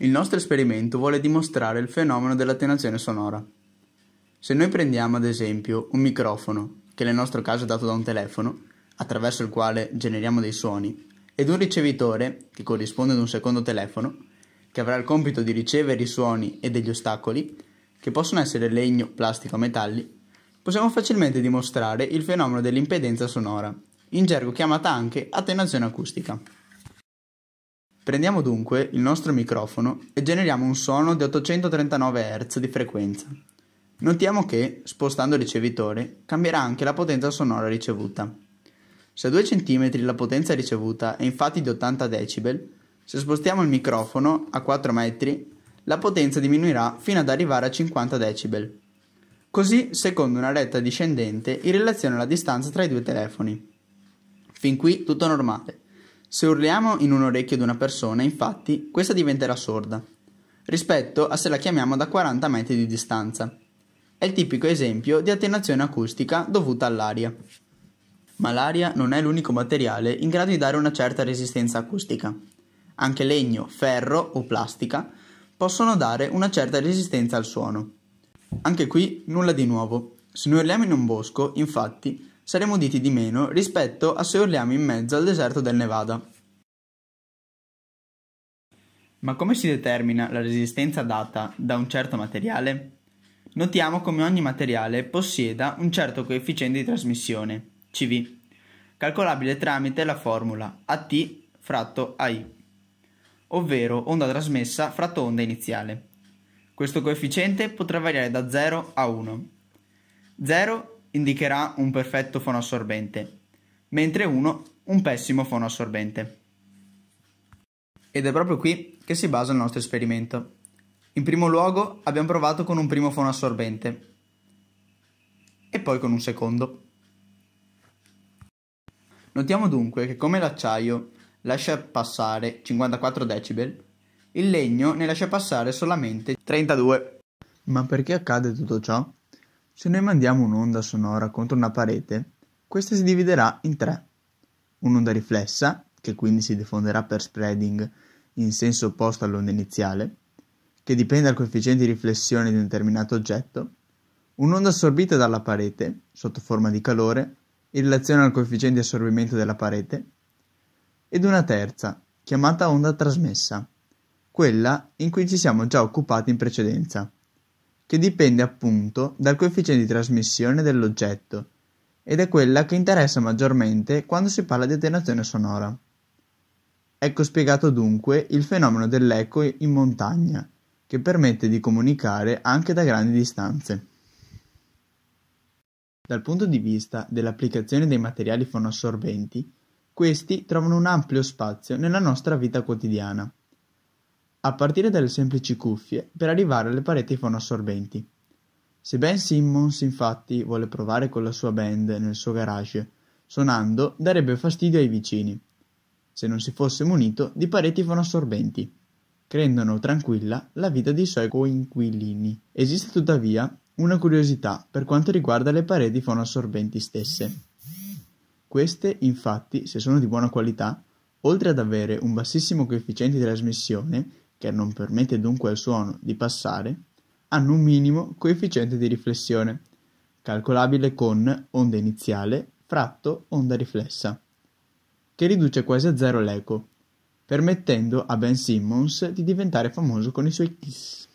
Il nostro esperimento vuole dimostrare il fenomeno dell'attenuazione sonora. Se noi prendiamo ad esempio un microfono, che nel nostro caso è dato da un telefono, attraverso il quale generiamo dei suoni, ed un ricevitore, che corrisponde ad un secondo telefono, che avrà il compito di ricevere i suoni e degli ostacoli, che possono essere legno, plastica o metalli, possiamo facilmente dimostrare il fenomeno dell'impedenza sonora, in gergo chiamata anche attenuazione acustica. Prendiamo dunque il nostro microfono e generiamo un suono di 839 Hz di frequenza. Notiamo che, spostando il ricevitore, cambierà anche la potenza sonora ricevuta. Se a 2 cm la potenza ricevuta è infatti di 80 decibel, se spostiamo il microfono a 4 metri, la potenza diminuirà fino ad arrivare a 50 decibel. Così secondo una retta discendente in relazione alla distanza tra i due telefoni. Fin qui tutto normale. Se urliamo in un orecchio di una persona, infatti, questa diventerà sorda, rispetto a se la chiamiamo da 40 metri di distanza. È il tipico esempio di attenuazione acustica dovuta all'aria. Ma l'aria non è l'unico materiale in grado di dare una certa resistenza acustica. Anche legno, ferro o plastica possono dare una certa resistenza al suono. Anche qui nulla di nuovo. Se noi urliamo in un bosco, infatti, saremo uditi di meno rispetto a se urliamo in mezzo al deserto del Nevada. Ma come si determina la resistenza data da un certo materiale? Notiamo come ogni materiale possieda un certo coefficiente di trasmissione, CV, calcolabile tramite la formula AT fratto AI, ovvero onda trasmessa fratto onda iniziale. Questo coefficiente potrà variare da 0 a 1. 0 indicherà un perfetto fonoassorbente, mentre uno un pessimo fonoassorbente. Ed è proprio qui che si basa il nostro esperimento. In primo luogo abbiamo provato con un primo fonoassorbente e poi con un secondo. Notiamo dunque che come l'acciaio lascia passare 54 decibel, il legno ne lascia passare solamente 32. Ma perché accade tutto ciò? Se noi mandiamo un'onda sonora contro una parete, questa si dividerà in tre. Un'onda riflessa, che quindi si diffonderà per spreading in senso opposto all'onda iniziale, che dipende dal coefficiente di riflessione di un determinato oggetto, un'onda assorbita dalla parete, sotto forma di calore, in relazione al coefficiente di assorbimento della parete, ed una terza, chiamata onda trasmessa, quella in cui ci siamo già occupati in precedenza che dipende appunto dal coefficiente di trasmissione dell'oggetto ed è quella che interessa maggiormente quando si parla di attenuazione sonora. Ecco spiegato dunque il fenomeno dell'eco in montagna, che permette di comunicare anche da grandi distanze. Dal punto di vista dell'applicazione dei materiali fonoassorbenti, questi trovano un ampio spazio nella nostra vita quotidiana a partire dalle semplici cuffie per arrivare alle pareti fonoassorbenti. Se Ben Simmons infatti vuole provare con la sua band nel suo garage, suonando darebbe fastidio ai vicini, se non si fosse munito di pareti fonoassorbenti, rendono tranquilla la vita dei suoi coinquilini. Esiste tuttavia una curiosità per quanto riguarda le pareti fonoassorbenti stesse. Queste, infatti, se sono di buona qualità, oltre ad avere un bassissimo coefficiente di trasmissione, che non permette dunque al suono di passare, hanno un minimo coefficiente di riflessione, calcolabile con onda iniziale fratto onda riflessa, che riduce quasi a zero l'eco, permettendo a Ben Simmons di diventare famoso con i suoi kiss.